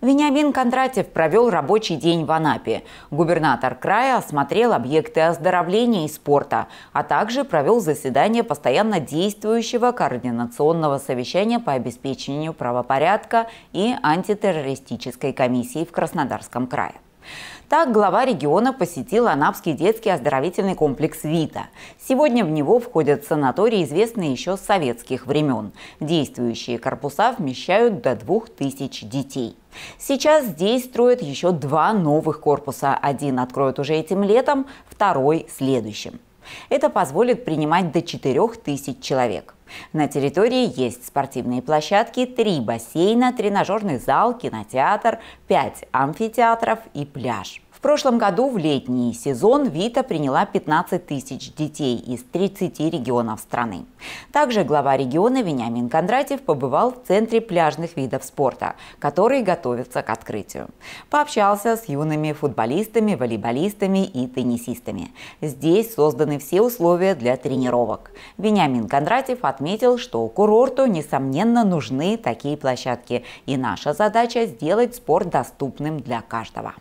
Вениамин Кондратьев провел рабочий день в Анапе. Губернатор края осмотрел объекты оздоровления и спорта, а также провел заседание постоянно действующего координационного совещания по обеспечению правопорядка и антитеррористической комиссии в Краснодарском крае. Так глава региона посетил Анапский детский оздоровительный комплекс «Вита». Сегодня в него входят санатории, известные еще с советских времен. Действующие корпуса вмещают до 2000 детей. Сейчас здесь строят еще два новых корпуса. Один откроют уже этим летом, второй – следующим. Это позволит принимать до 4000 человек. На территории есть спортивные площадки, три бассейна, тренажерный зал, кинотеатр, пять амфитеатров и пляж. В прошлом году в летний сезон ВИТА приняла 15 тысяч детей из 30 регионов страны. Также глава региона Вениамин Кондратьев побывал в Центре пляжных видов спорта, который готовится к открытию. Пообщался с юными футболистами, волейболистами и теннисистами. Здесь созданы все условия для тренировок. Вениамин Кондратьев отметил, что курорту, несомненно, нужны такие площадки, и наша задача – сделать спорт доступным для каждого.